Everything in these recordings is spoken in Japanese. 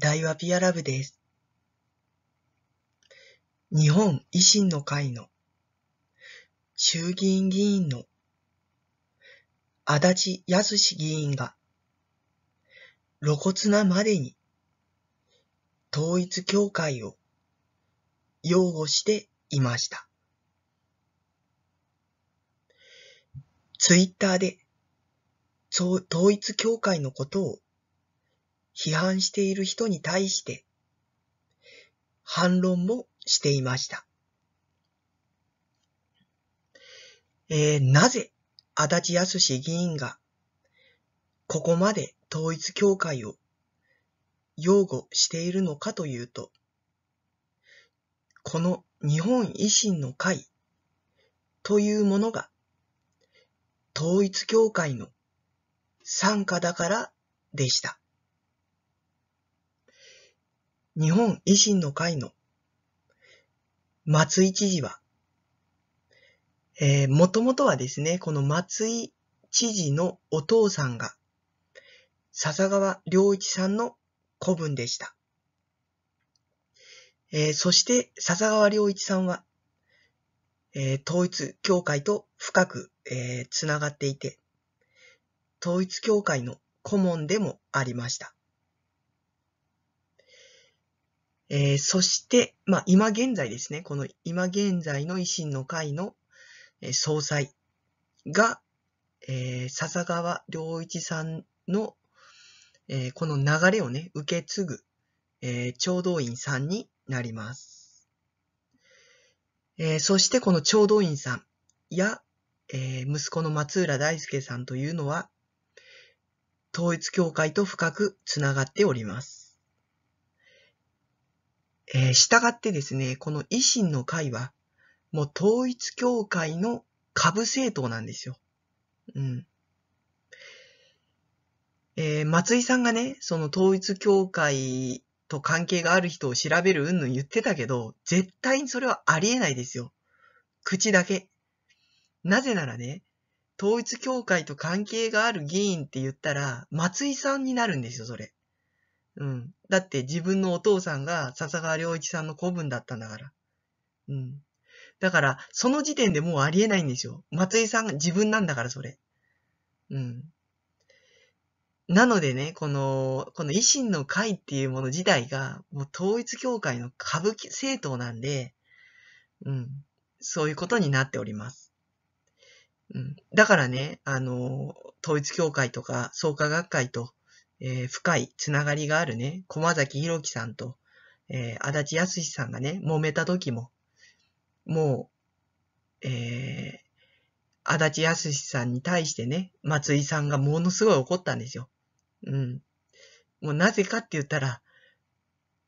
大和ピアラブです。日本維新の会の衆議院議員の足立康議員が露骨なまでに統一協会を擁護していました。ツイッターで統一協会のことを批判している人に対して反論もしていました。えー、なぜ足立康議員がここまで統一教会を擁護しているのかというと、この日本維新の会というものが統一教会の参加だからでした。日本維新の会の松井知事は、えー、もともとはですね、この松井知事のお父さんが、笹川良一さんの子分でした。えー、そして笹川良一さんは、えー、統一協会と深く、えー、つながっていて、統一協会の顧問でもありました。えー、そして、まあ、今現在ですね、この今現在の維新の会の、え総裁が、えー、笹川良一さんの、えー、この流れをね、受け継ぐ、えー、調道院さんになります。えー、そしてこの調道院さんや、えー、息子の松浦大輔さんというのは、統一教会と深くつながっております。えー、従ってですね、この維新の会は、もう統一協会の下部政党なんですよ。うん。えー、松井さんがね、その統一協会と関係がある人を調べるうんぬん言ってたけど、絶対にそれはありえないですよ。口だけ。なぜならね、統一協会と関係がある議員って言ったら、松井さんになるんですよ、それ。うん。だって自分のお父さんが笹川良一さんの子分だったんだから。うん。だから、その時点でもうありえないんですよ。松井さんが自分なんだから、それ。うん。なのでね、この、この維新の会っていうもの自体が、もう統一教会の歌舞伎政党なんで、うん。そういうことになっております。うん。だからね、あの、統一教会とか創価学会と、えー、深いつながりがあるね、駒崎弘樹さんと、えー、足立康さんがね、揉めた時も、もう、えー、足立康さんに対してね、松井さんがものすごい怒ったんですよ。うん。もうなぜかって言ったら、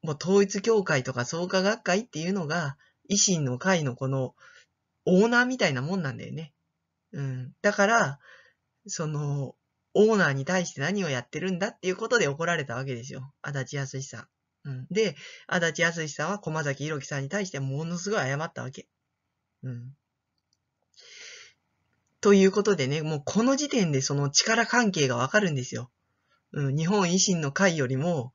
もう統一教会とか創価学会っていうのが、維新の会のこの、オーナーみたいなもんなんだよね。うん。だから、その、オーナーに対して何をやってるんだっていうことで怒られたわけですよ。足立康ん。うん、で、足立康んは駒崎宏樹さんに対してものすごい謝ったわけ。うん。ということでね、もうこの時点でその力関係がわかるんですよ。うん、日本維新の会よりも、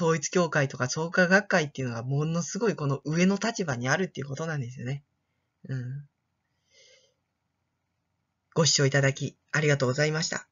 統一協会とか創価学会っていうのがものすごいこの上の立場にあるっていうことなんですよね。うん。ご視聴いただきありがとうございました。